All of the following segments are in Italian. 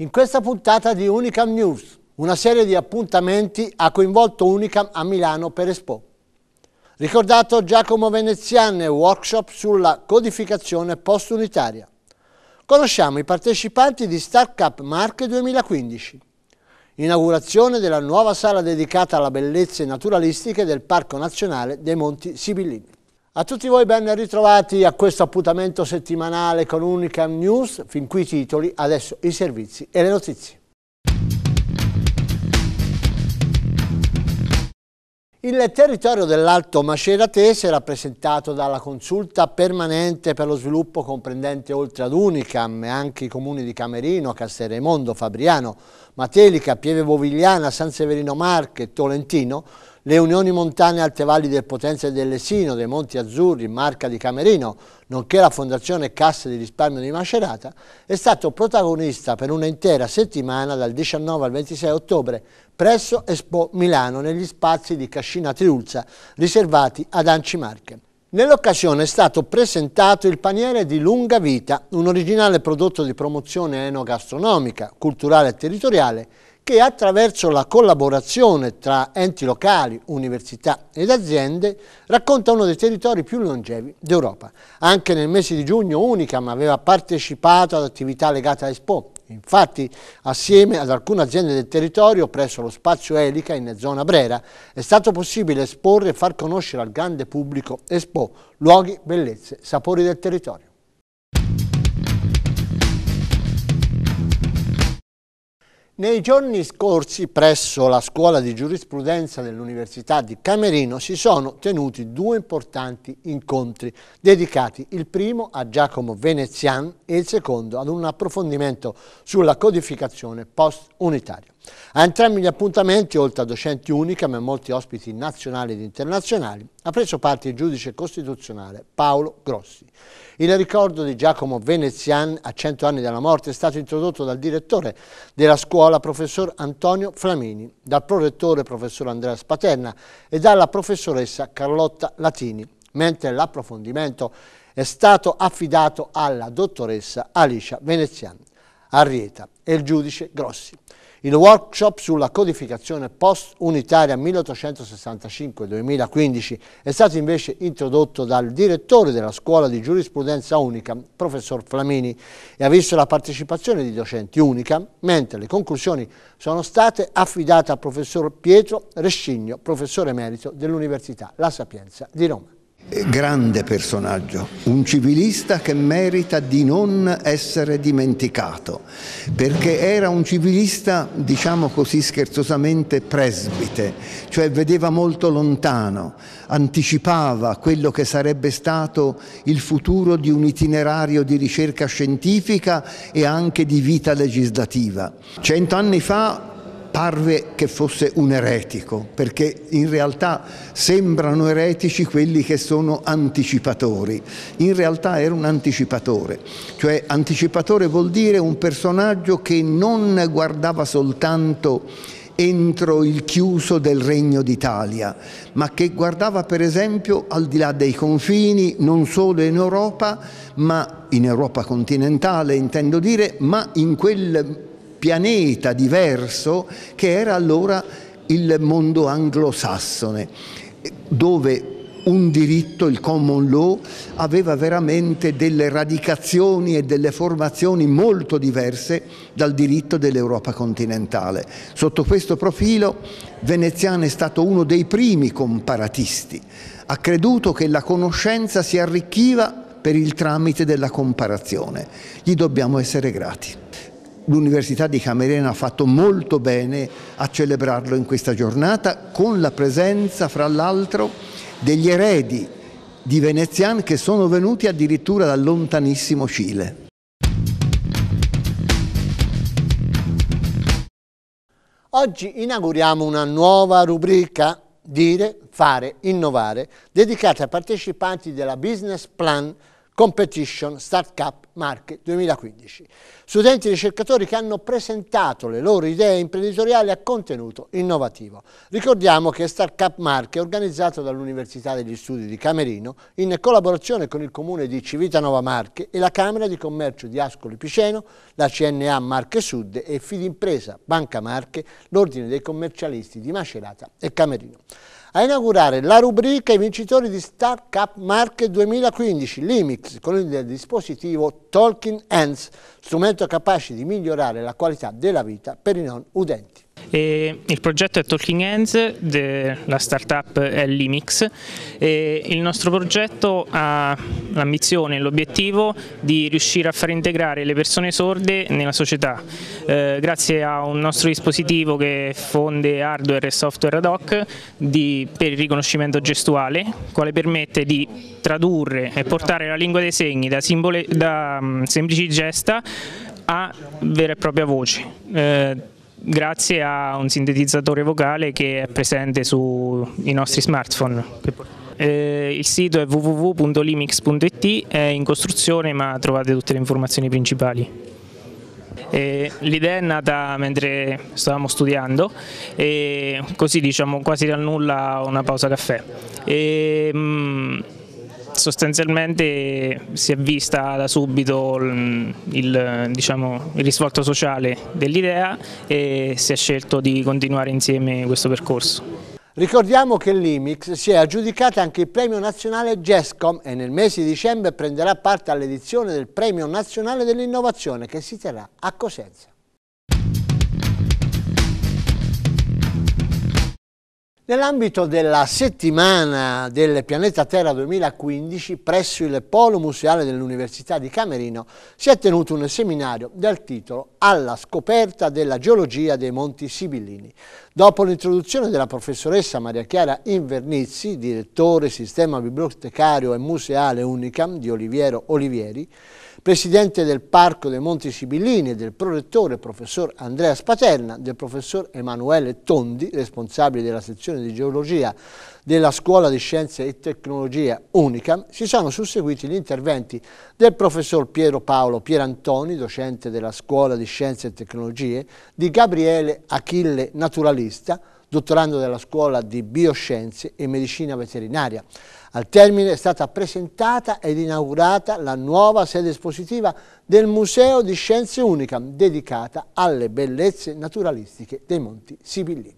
In questa puntata di Unicam News, una serie di appuntamenti ha coinvolto Unicam a Milano per Expo. Ricordato Giacomo Veneziane, workshop sulla codificazione post-unitaria. Conosciamo i partecipanti di Startup Marche 2015. Inaugurazione della nuova sala dedicata alla bellezze naturalistiche del Parco Nazionale dei Monti Sibillini. A tutti voi ben ritrovati a questo appuntamento settimanale con Unicam News, fin qui i titoli, adesso i servizi e le notizie. Il territorio dell'Alto Maceratese, rappresentato dalla consulta permanente per lo sviluppo comprendente oltre ad Unicam e anche i comuni di Camerino, Castelremondo, Fabriano, Matelica, Pieve Bovigliana, San Severino Marche, e Tolentino, le unioni montane Alte Valli del Potenza e dell'Esino, dei Monti Azzurri, Marca di Camerino, nonché la Fondazione Cassa di Risparmio di Macerata, è stato protagonista per un'intera settimana dal 19 al 26 ottobre presso Expo Milano negli spazi di Cascina Triulza riservati ad Anci Marche. Nell'occasione è stato presentato il paniere di lunga vita, un originale prodotto di promozione enogastronomica, culturale e territoriale che attraverso la collaborazione tra enti locali, università ed aziende racconta uno dei territori più longevi d'Europa. Anche nel mese di giugno Unicam aveva partecipato ad attività legate a Expo. Infatti, assieme ad alcune aziende del territorio, presso lo spazio Elica in zona Brera, è stato possibile esporre e far conoscere al grande pubblico Expo, luoghi, bellezze, sapori del territorio. Nei giorni scorsi presso la scuola di giurisprudenza dell'Università di Camerino si sono tenuti due importanti incontri dedicati il primo a Giacomo Venezian e il secondo ad un approfondimento sulla codificazione post unitario a entrambi gli appuntamenti, oltre a docenti Unicam ma molti ospiti nazionali ed internazionali, ha preso parte il giudice costituzionale Paolo Grossi. Il ricordo di Giacomo Venezian a cento anni dalla morte è stato introdotto dal direttore della scuola, professor Antonio Flamini, dal prorettore professor Andrea Spaterna e dalla professoressa Carlotta Latini, mentre l'approfondimento è stato affidato alla dottoressa Alicia Venezian. Arrieta e il giudice Grossi. Il workshop sulla codificazione post-unitaria 1865-2015 è stato invece introdotto dal direttore della scuola di giurisprudenza unica, professor Flamini, e ha visto la partecipazione di docenti unica, mentre le conclusioni sono state affidate al professor Pietro Rescigno, professore emerito dell'Università La Sapienza di Roma grande personaggio, un civilista che merita di non essere dimenticato, perché era un civilista, diciamo così scherzosamente, presbite, cioè vedeva molto lontano, anticipava quello che sarebbe stato il futuro di un itinerario di ricerca scientifica e anche di vita legislativa. Cento anni fa parve che fosse un eretico, perché in realtà sembrano eretici quelli che sono anticipatori. In realtà era un anticipatore, cioè anticipatore vuol dire un personaggio che non guardava soltanto entro il chiuso del Regno d'Italia, ma che guardava per esempio al di là dei confini, non solo in Europa, ma in Europa continentale intendo dire, ma in quel pianeta diverso che era allora il mondo anglosassone, dove un diritto, il common law, aveva veramente delle radicazioni e delle formazioni molto diverse dal diritto dell'Europa continentale. Sotto questo profilo Veneziano è stato uno dei primi comparatisti. Ha creduto che la conoscenza si arricchiva per il tramite della comparazione. Gli dobbiamo essere grati l'Università di Camerena ha fatto molto bene a celebrarlo in questa giornata con la presenza, fra l'altro, degli eredi di veneziani che sono venuti addirittura dal lontanissimo Cile. Oggi inauguriamo una nuova rubrica Dire, fare, innovare, dedicata a partecipanti della Business Plan Competition Startup Market 2015. Studenti e ricercatori che hanno presentato le loro idee imprenditoriali a contenuto innovativo. Ricordiamo che Startup Market è organizzato dall'Università degli Studi di Camerino in collaborazione con il comune di Civitanova Marche e la Camera di Commercio di Ascoli Piceno, la CNA Marche Sud e Fidimpresa Banca Marche, l'Ordine dei commercialisti di Macerata e Camerino a inaugurare la rubrica I vincitori di Star Cup Mark 2015 Limix con il dispositivo Talking Hands, strumento capace di migliorare la qualità della vita per i non udenti. E il progetto è Talking Hands, la startup è Limix. E il nostro progetto ha l'ambizione e l'obiettivo di riuscire a far integrare le persone sorde nella società, eh, grazie a un nostro dispositivo che fonde hardware e software ad hoc di, per il riconoscimento gestuale, quale permette di tradurre e portare la lingua dei segni da, simbole, da um, semplici gesta a vera e propria voce. Eh, grazie a un sintetizzatore vocale che è presente sui nostri smartphone. Eh, il sito è www.limix.it, è in costruzione ma trovate tutte le informazioni principali. l'idea è nata mentre stavamo studiando e così diciamo quasi dal nulla una pausa caffè. E, ehm, mh, sostanzialmente si è vista da subito il, diciamo, il risvolto sociale dell'idea e si è scelto di continuare insieme questo percorso. Ricordiamo che l'IMIX si è aggiudicata anche il premio nazionale GESCOM e nel mese di dicembre prenderà parte all'edizione del premio nazionale dell'innovazione che si terrà a Cosenza. Nell'ambito della settimana del Pianeta Terra 2015 presso il Polo Museale dell'Università di Camerino si è tenuto un seminario dal titolo Alla scoperta della geologia dei Monti Sibillini. Dopo l'introduzione della professoressa Maria Chiara Invernizzi, direttore sistema bibliotecario e museale Unicam di Oliviero Olivieri, presidente del Parco dei Monti Sibillini, e del prorettore professor Andrea Spaterna, del professor Emanuele Tondi, responsabile della sezione di geologia della Scuola di Scienze e Tecnologia Unica, si sono susseguiti gli interventi del professor Piero Paolo Pierantoni, docente della Scuola di Scienze e Tecnologie, di Gabriele Achille, naturalista, dottorando della Scuola di Bioscienze e Medicina Veterinaria. Al termine è stata presentata ed inaugurata la nuova sede espositiva del Museo di Scienze Unica, dedicata alle bellezze naturalistiche dei Monti Sibillini.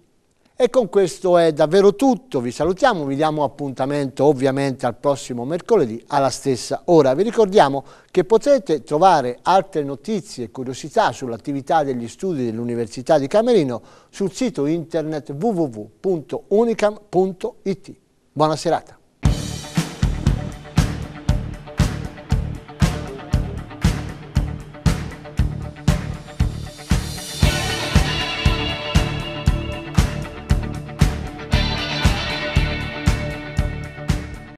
E con questo è davvero tutto, vi salutiamo, vi diamo appuntamento ovviamente al prossimo mercoledì alla stessa ora. Vi ricordiamo che potete trovare altre notizie e curiosità sull'attività degli studi dell'Università di Camerino sul sito internet www.unicam.it. Buona serata.